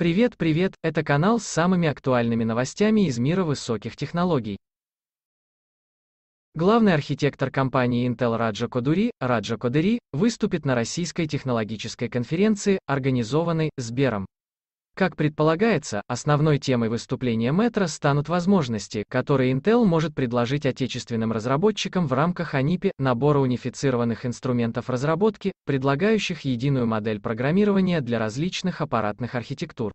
Привет, привет, это канал с самыми актуальными новостями из мира высоких технологий. Главный архитектор компании Intel Раджа Кодури, Раджа Кодури выступит на российской технологической конференции, организованной Сбером. Как предполагается, основной темой выступления Метро станут возможности, которые Intel может предложить отечественным разработчикам в рамках АНИПИ, набора унифицированных инструментов разработки, предлагающих единую модель программирования для различных аппаратных архитектур.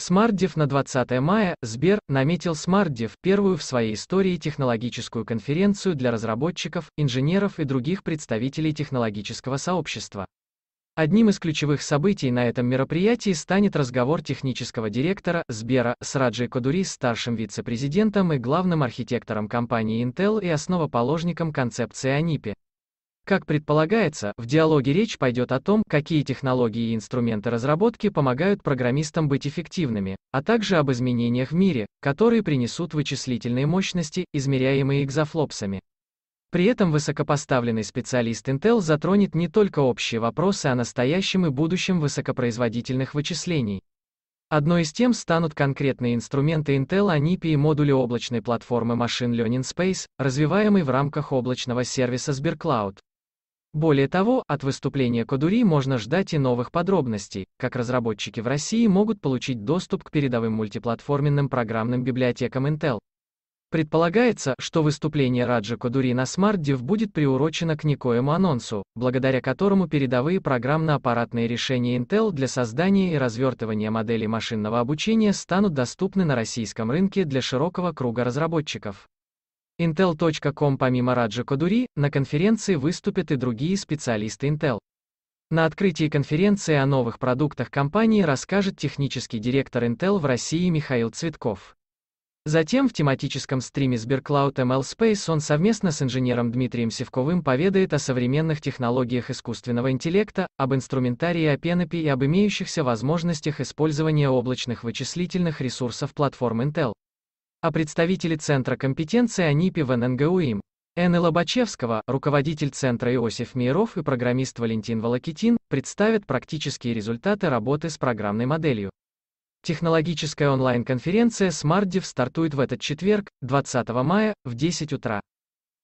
SmartDev на 20 мая, Сбер, наметил SmartDev, первую в своей истории технологическую конференцию для разработчиков, инженеров и других представителей технологического сообщества. Одним из ключевых событий на этом мероприятии станет разговор технического директора Сбера с Раджей Кадури, старшим вице-президентом и главным архитектором компании Intel и основоположником концепции АНИПИ. Как предполагается, в диалоге речь пойдет о том, какие технологии и инструменты разработки помогают программистам быть эффективными, а также об изменениях в мире, которые принесут вычислительные мощности, измеряемые экзофлопсами. При этом высокопоставленный специалист Intel затронет не только общие вопросы о настоящем и будущем высокопроизводительных вычислений. Одной из тем станут конкретные инструменты Intel о и модули облачной платформы Machine Learning Space, развиваемой в рамках облачного сервиса SberCloud. Более того, от выступления Кодури можно ждать и новых подробностей, как разработчики в России могут получить доступ к передовым мультиплатформенным программным библиотекам Intel. Предполагается, что выступление Раджа Кадури на Смардив будет приурочено к некоему анонсу, благодаря которому передовые программно-аппаратные решения Intel для создания и развертывания моделей машинного обучения станут доступны на российском рынке для широкого круга разработчиков. Intel.com помимо Раджа Кадури, на конференции выступят и другие специалисты Intel. На открытии конференции о новых продуктах компании расскажет технический директор Intel в России Михаил Цветков. Затем в тематическом стриме Сберклауд ML Space он совместно с инженером Дмитрием Севковым поведает о современных технологиях искусственного интеллекта, об инструментарии Апенопи и об имеющихся возможностях использования облачных вычислительных ресурсов платформ Intel. А представители Центра компетенции АНИПИ в ННГУ им. Энны Лобачевского, руководитель Центра Иосиф Миров и программист Валентин Волокитин, представят практические результаты работы с программной моделью. Технологическая онлайн-конференция SmartDev стартует в этот четверг, 20 мая, в 10 утра.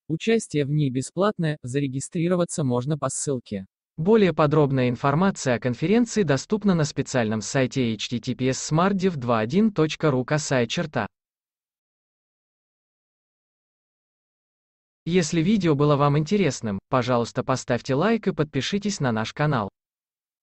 Участие в ней бесплатное, зарегистрироваться можно по ссылке. Более подробная информация о конференции доступна на специальном сайте https smartdev21.ru косая черта. Если видео было вам интересным, пожалуйста поставьте лайк и подпишитесь на наш канал.